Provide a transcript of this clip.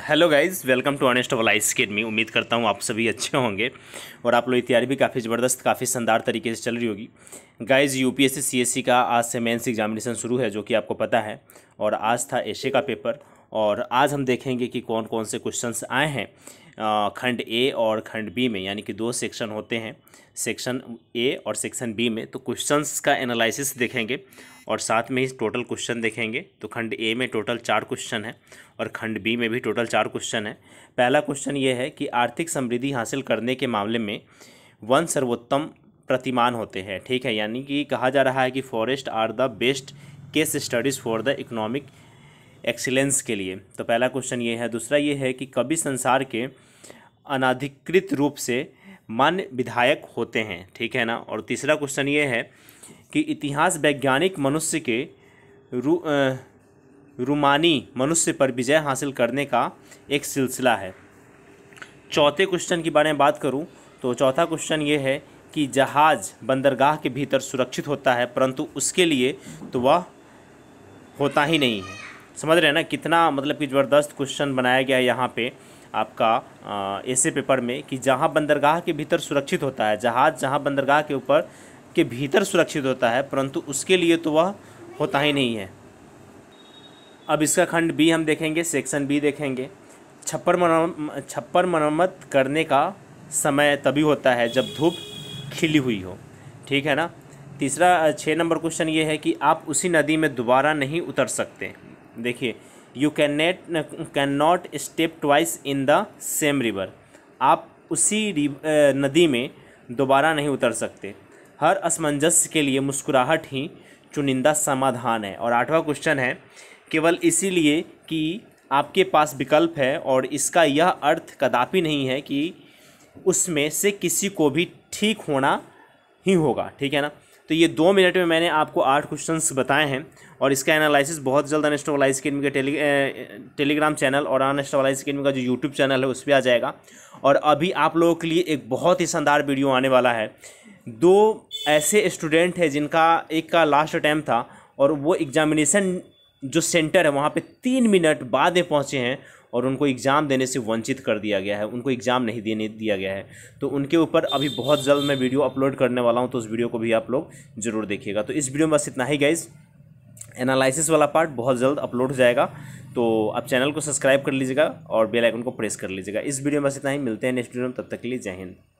hello guys welcome to अनेस्ट वाला academy उम्मीद करता हूँ आप सभी अच्छे होंगे और आप लोग की तैयारी भी काफ़ी ज़बरदस्त काफ़ी शानदार तरीके से चल रही होगी गाइस यूपीएससी सीएससी का आज से मेंस एग्जामिनेशन शुरू है जो कि आपको पता है और आज था एशे e का पेपर और आज हम देखेंगे कि कौन कौन से क्वेश्चंस आए हैं खंड ए और खंड बी में यानी कि दो सेक्शन होते हैं सेक्शन ए और सेक्शन बी में तो क्वेश्चंस का एनालिसिस देखेंगे और साथ में ही टोटल क्वेश्चन देखेंगे तो खंड ए में टोटल चार क्वेश्चन है और खंड बी में भी टोटल चार क्वेश्चन है पहला क्वेश्चन ये है कि आर्थिक समृद्धि हासिल करने के मामले में वन सर्वोत्तम प्रतिमान होते हैं ठीक है यानी कि कहा जा रहा है कि forest are the best case studies for the economic excellence के लिए तो पहला क्वेश्चन ये है दूसरा ये है कि कभी संसार के अनाधिकृत रूप से मान्य विधायक होते हैं ठीक है ना और तीसरा क्वेश्चन ये है कि इतिहास वैज्ञानिक मनुष्य के रू रूमानी मनुष्य पर विजय हासिल करने का एक सिलसिला है चौथे क्वेश्चन के बारे में बात करूं तो चौथा क्वेश्चन ये है कि जहाज़ बंदरगाह के भीतर सुरक्षित होता है परंतु उसके लिए तो वह होता ही नहीं है समझ रहे हैं ना कितना मतलब कि ज़बरदस्त क्वेश्चन बनाया गया है यहाँ पे आपका ऐसे पेपर में कि जहाँ बंदरगाह के भीतर सुरक्षित होता है जहाज़ जहाँ बंदरगाह के ऊपर के भीतर सुरक्षित होता है परंतु उसके लिए तो वह होता ही नहीं है अब इसका खंड बी हम देखेंगे सेक्शन बी देखेंगे छप्पर मरम छप्पर मरम्मत करने का समय तभी होता है जब धूप खिली हुई हो ठीक है ना तीसरा छः नंबर क्वेश्चन ये है कि आप उसी नदी में दोबारा नहीं उतर सकते देखिए you can not can not step twice in the same river आप उसी नदी में दोबारा नहीं उतर सकते हर असमंजस के लिए मुस्कुराहट ही चुनिंदा समाधान है और आठवां क्वेश्चन है केवल इसीलिए कि आपके पास विकल्प है और इसका यह अर्थ कदापि नहीं है कि उसमें से किसी को भी ठीक होना ही होगा ठीक है ना तो ये दो मिनट में मैंने आपको आठ क्वेश्चंस बताए हैं और इसका एनालिसिस बहुत जल्द अनस्टोलाइज अकेडमी का टेली टेलीग्राम चैनल और अनस्टोलाइज अकेडमी का जो यूट्यूब चैनल है उस पर आ जाएगा और अभी आप लोगों के लिए एक बहुत ही शानदार वीडियो आने वाला है दो ऐसे स्टूडेंट हैं जिनका एक का लास्ट अटैम्प्ट था और वो एग्जामिनेशन जो सेंटर है वहाँ पे तीन मिनट बाद में पहुँचे हैं और उनको एग्ज़ाम देने से वंचित कर दिया गया है उनको एग्ज़ाम नहीं देने दिया गया है तो उनके ऊपर अभी बहुत जल्द मैं वीडियो अपलोड करने वाला हूँ तो उस वीडियो को भी आप लोग ज़रूर देखिएगा तो इस वीडियो में बस इतना ही गाइज़ एनालिसिस वाला पार्ट बहुत जल्द अपलोड हो जाएगा तो आप चैनल को सब्सक्राइब कर लीजिएगा और बेल आइकन को प्रेस कर लीजिएगा इस वीडियो में बस इतना ही मिलते हैं नेक्स्ट वीडियो में तब तक के लिए जय हिंद